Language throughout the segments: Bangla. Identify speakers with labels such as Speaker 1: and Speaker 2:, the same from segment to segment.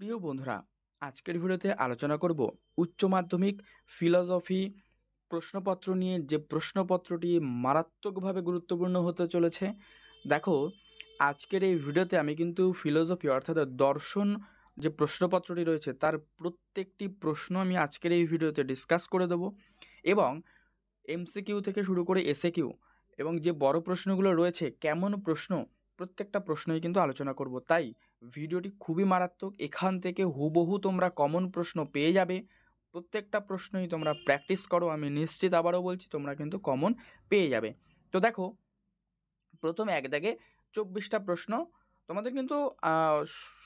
Speaker 1: প্রিয় বন্ধুরা আজকের ভিডিওতে আলোচনা করব উচ্চ মাধ্যমিক ফিলসফি প্রশ্নপত্র নিয়ে যে প্রশ্নপত্রটি মারাত্মকভাবে গুরুত্বপূর্ণ হতে চলেছে দেখো আজকের এই ভিডিওতে আমি কিন্তু ফিলোসফি অর্থাৎ দর্শন যে প্রশ্নপত্রটি রয়েছে তার প্রত্যেকটি প্রশ্ন আমি আজকের এই ভিডিওতে ডিসকাস করে দেব এবং এমসিকিউ থেকে শুরু করে এসএকিউ এবং যে বড় প্রশ্নগুলো রয়েছে কেমন প্রশ্ন প্রত্যেকটা প্রশ্নই কিন্তু আলোচনা করব তাই ভিডিওটি খুবই মারাত্মক এখান থেকে হুবহু তোমরা কমন প্রশ্ন পেয়ে যাবে প্রত্যেকটা প্রশ্নই তোমরা প্র্যাকটিস করো আমি নিশ্চিত আবারও বলছি তোমরা কিন্তু কমন পেয়ে যাবে তো দেখো প্রথমে এক দাগে চব্বিশটা প্রশ্ন তোমাদের কিন্তু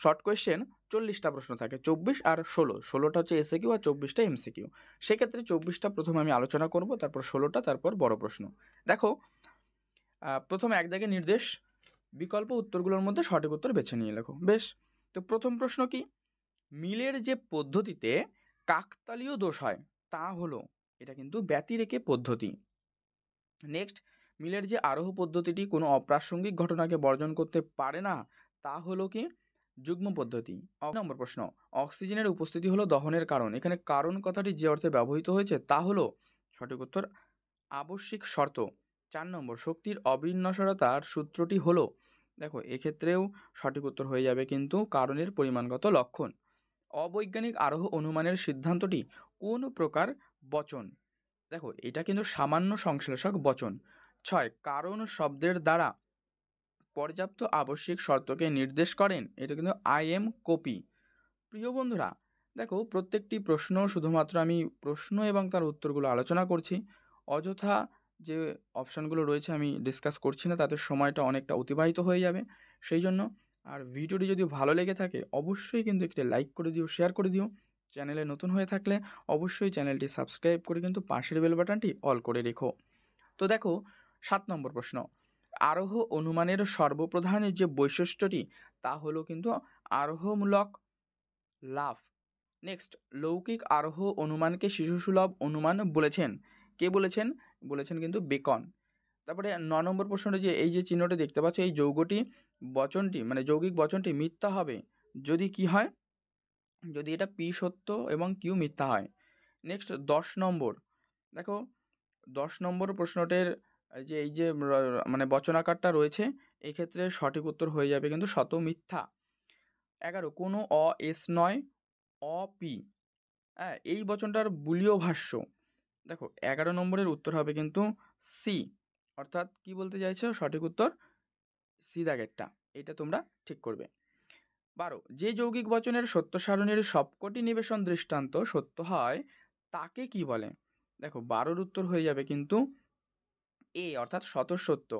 Speaker 1: শর্ট কোয়েশ্চেন চল্লিশটা প্রশ্ন থাকে চব্বিশ আর ষোলো ষোলোটা হচ্ছে এসে কিউ আর চব্বিশটা এমসি কিউ সেক্ষেত্রে চব্বিশটা প্রথমে আমি আলোচনা করব তারপর ষোলোটা তারপর বড় প্রশ্ন দেখো প্রথমে এক দাগে নির্দেশ বিকল্প উত্তরগুলোর মধ্যে সঠিক উত্তর বেছে নিয়ে লেখো বেশ তো প্রথম প্রশ্ন কি মিলের যে পদ্ধতিতে কাকতালীয় দোষ হয় তা হলো এটা কিন্তু ব্যতিরেকে পদ্ধতি নেক্সট মিলের যে আরোহ পদ্ধতিটি কোনো অপ্রাসঙ্গিক ঘটনাকে বর্জন করতে পারে না তা হলো কি যুগ্ম পদ্ধতি নম্বর প্রশ্ন অক্সিজেনের উপস্থিতি হলো দহনের কারণ এখানে কারণ কথাটি যে অর্থে ব্যবহৃত হয়েছে তা হলো সঠিক উত্তর আবশ্যিক শর্ত চার নম্বর শক্তির অবিনশ্বরতার সূত্রটি হলো দেখো এক্ষেত্রেও সঠিক উত্তর হয়ে যাবে কিন্তু কারণের পরিমাণগত লক্ষণ অবৈজ্ঞানিক আরোহ অনুমানের সিদ্ধান্তটি কোন প্রকার বচন দেখো এটা কিন্তু সামান্য সংশ্লেষক বচন ছয় কারণ শব্দের দ্বারা পর্যাপ্ত আবশ্যিক শর্তকে নির্দেশ করেন এটা কিন্তু আই এম কপি প্রিয় বন্ধুরা দেখো প্রত্যেকটি প্রশ্ন শুধুমাত্র আমি প্রশ্ন এবং তার উত্তরগুলো আলোচনা করছি অযথা যে অপশানগুলো রয়েছে আমি ডিসকাস করছি না তাতে সময়টা অনেকটা অতিবাহিত হয়ে যাবে সেই জন্য আর ভিডিওটি যদি ভালো লেগে থাকে অবশ্যই কিন্তু একটি লাইক করে দিও শেয়ার করে দিও চ্যানেলে নতুন হয়ে থাকলে অবশ্যই চ্যানেলটি সাবস্ক্রাইব করে কিন্তু পাশের বেল বাটনটি অল করে রেখো তো দেখো সাত নম্বর প্রশ্ন আরোহ অনুমানের সর্বপ্রধানের যে বৈশিষ্ট্যটি তা হলো কিন্তু আরোহমূলক লাভ নেক্সট লৌকিক আরোহ অনুমানকে শিশুসুলভ অনুমান বলেছেন কে বলেছেন বলেছেন কিন্তু বেকন তারপরে ন নম্বর প্রশ্নটা যে এই যে চিহ্নটা দেখতে পাচ্ছ এই যৌগটি বচনটি মানে যৌগিক বচনটি মিথ্যা হবে যদি কি হয় যদি এটা পি সত্য এবং কিউ মিথ্যা হয় নেক্সট দশ নম্বর দেখো দশ নম্বর প্রশ্নটির যে এই যে মানে বচনাকারটা রয়েছে এক্ষেত্রে সঠিক উত্তর হয়ে যাবে কিন্তু শত মিথ্যা এগারো কোনো অ এস নয় অপি হ্যাঁ এই বচনটার বুলীয় ভাষ্য দেখো এগারো নম্বরের উত্তর হবে কিন্তু সি অর্থাৎ কি বলতে চাইছো সঠিক উত্তর সি দাগেরটা এটা তোমরা ঠিক করবে বারো যে যৌগিক বচনের সত্য সারণীর সবকটি নিবেশন দৃষ্টান্ত সত্য হয় তাকে কি বলে দেখো বারোর উত্তর হয়ে যাবে কিন্তু এ অর্থাৎ সত্য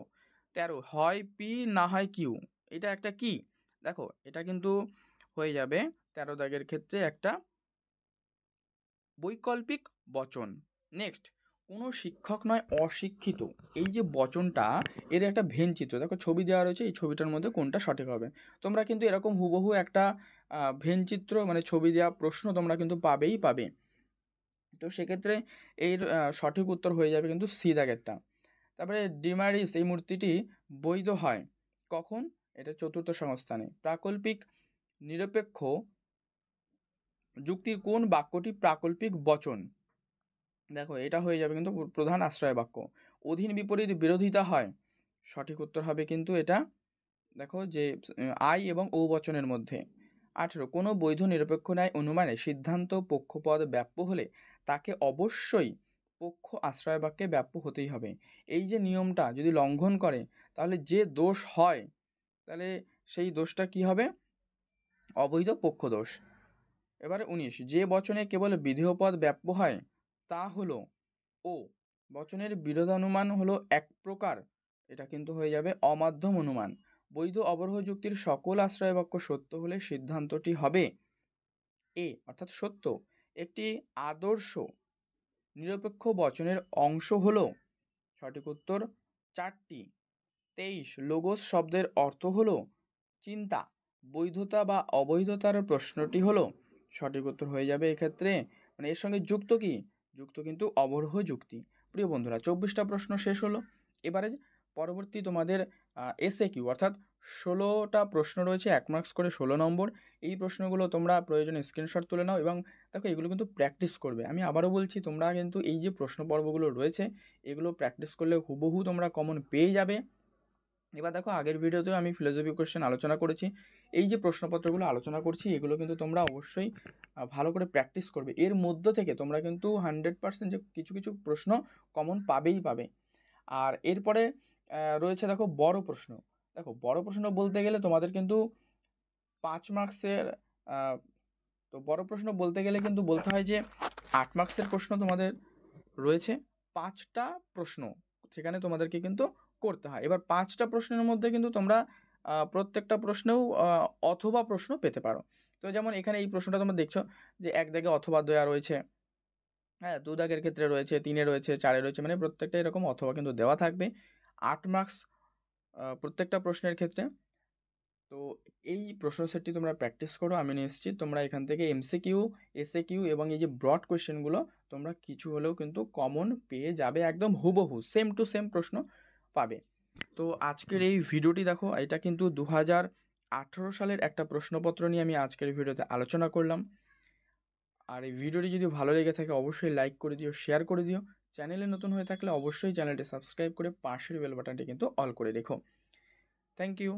Speaker 1: তেরো হয় পি না হয় কিউ এটা একটা কি দেখো এটা কিন্তু হয়ে যাবে তেরো দাগের ক্ষেত্রে একটা বৈকল্পিক বচন নেক্সট কোনো শিক্ষক নয় অশিক্ষিত এই যে বচনটা এর একটা ভেন চিত্র দেখো ছবি দেওয়া রয়েছে এই ছবিটার মধ্যে কোনটা সঠিক হবে তোমরা কিন্তু এরকম হুবহু একটা ভেন চিত্র মানে ছবি দেওয়া প্রশ্ন তোমরা কিন্তু পাবেই পাবে তো সেক্ষেত্রে এর সঠিক উত্তর হয়ে যাবে কিন্তু সি দাগেরটা তারপরে ডিমারিস এই মূর্তিটি বৈধ হয় কখন এটা চতুর্থ সংস্থানে প্রাকল্পিক নিরপেক্ষ যুক্তির কোন বাক্যটি প্রাকল্পিক বচন দেখো এটা হয়ে যাবে কিন্তু প্রধান আশ্রয় বাক্য অধীন বিপরীত বিরোধিতা হয় সঠিক উত্তর হবে কিন্তু এটা দেখো যে আই এবং ও বচনের মধ্যে আঠেরো কোনো বৈধ নিরপেক্ষ ন্যায় অনুমানে সিদ্ধান্ত পক্ষপদ ব্যাপ্য হলে তাকে অবশ্যই পক্ষ আশ্রয় বাক্যে ব্যাপ্য হতেই হবে এই যে নিয়মটা যদি লঙ্ঘন করে তাহলে যে দোষ হয় তাহলে সেই দোষটা কি হবে অবৈধ পক্ষ দোষ এবারে উনিশ যে বচনে কেবল বিধেয় পদ ব্যাপ্য হয় তা হলো ও বচনের বিরোধানুমান হলো এক প্রকার এটা কিন্তু হয়ে যাবে অমাধ্যম অনুমান বৈধ অবরোহ যুক্তির সকল আশ্রয় বাক্য সত্য হলে সিদ্ধান্তটি হবে এ অর্থাৎ সত্য একটি আদর্শ নিরপেক্ষ বচনের অংশ হল সঠিক উত্তর চারটি তেইশ লোগোস শব্দের অর্থ হল চিন্তা বৈধতা বা অবৈধতার প্রশ্নটি হলো সঠিক উত্তর হয়ে যাবে এক্ষেত্রে মানে এর সঙ্গে যুক্ত কি যুক্ত কিন্তু অবরোহ যুক্তি প্রিয় বন্ধুরা চব্বিশটা প্রশ্ন শেষ হলো এবারে পরবর্তী তোমাদের এসএ কিউ অর্থাৎ ষোলোটা প্রশ্ন রয়েছে এক মার্কস করে ষোলো নম্বর এই প্রশ্নগুলো তোমরা প্রয়োজনে স্ক্রিনশট তুলে নাও এবং দেখো এগুলো কিন্তু প্র্যাকটিস করবে আমি আবারও বলছি তোমরা কিন্তু এই যে প্রশ্ন পর্বগুলো রয়েছে এগুলো প্র্যাকটিস করলে হুবহু তোমরা কমন পেয়ে যাবে এবার দেখো আগের ভিডিওতেও আমি ফিলোজফি কোয়েশ্চেন আলোচনা করেছি এই যে প্রশ্নপত্রগুলো আলোচনা করছি এগুলো কিন্তু তোমরা অবশ্যই ভালো করে প্র্যাকটিস করবে এর মধ্য থেকে তোমরা কিন্তু হান্ড্রেড পার্সেন্ট যে কিছু কিছু প্রশ্ন কমন পাবেই পাবে আর এরপরে রয়েছে দেখো বড় প্রশ্ন দেখো বড় প্রশ্ন বলতে গেলে তোমাদের কিন্তু পাঁচ মার্কসের তো বড় প্রশ্ন বলতে গেলে কিন্তু বলতে হয় যে আট মার্কসের প্রশ্ন তোমাদের রয়েছে পাঁচটা প্রশ্ন সেখানে তোমাদেরকে কিন্তু করতে হয় এবার পাঁচটা প্রশ্নের মধ্যে কিন্তু তোমরা প্রত্যেকটা প্রশ্নেও অথবা প্রশ্ন পেতে পারো তো যেমন এখানে এই প্রশ্নটা তোমরা দেখছো যে এক দাগে অথবা দেওয়া রয়েছে হ্যাঁ দু দাগের ক্ষেত্রে রয়েছে তিনে রয়েছে চারে রয়েছে মানে প্রত্যেকটা এরকম অথবা কিন্তু দেওয়া থাকবে আট মার্কস প্রত্যেকটা প্রশ্নের ক্ষেত্রে তো এই প্রশ্ন সেটটি তোমরা প্র্যাকটিস করো আমি নিয়ে তোমরা এখান থেকে এমসি কিউ এসএ কিউ এবং এই যে ব্রড কোয়েশ্চেনগুলো তোমরা কিছু হলেও কিন্তু কমন পেয়ে যাবে একদম হুবহু সেম টু সেম প্রশ্ন পাবে তো আজকের এই ভিডিওটি দেখো এটা কিন্তু দু হাজার আঠেরো সালের একটা প্রশ্নপত্র নিয়ে আমি আজকের ভিডিওতে আলোচনা করলাম আর এই ভিডিওটি যদি ভালো লেগে থাকে অবশ্যই লাইক করে দিও শেয়ার করে দিও চ্যানেলে নতুন হয়ে থাকলে অবশ্যই চ্যানেলটি সাবস্ক্রাইব করে পাশের বেল বাটনটি কিন্তু অল করে রেখো থ্যাংক ইউ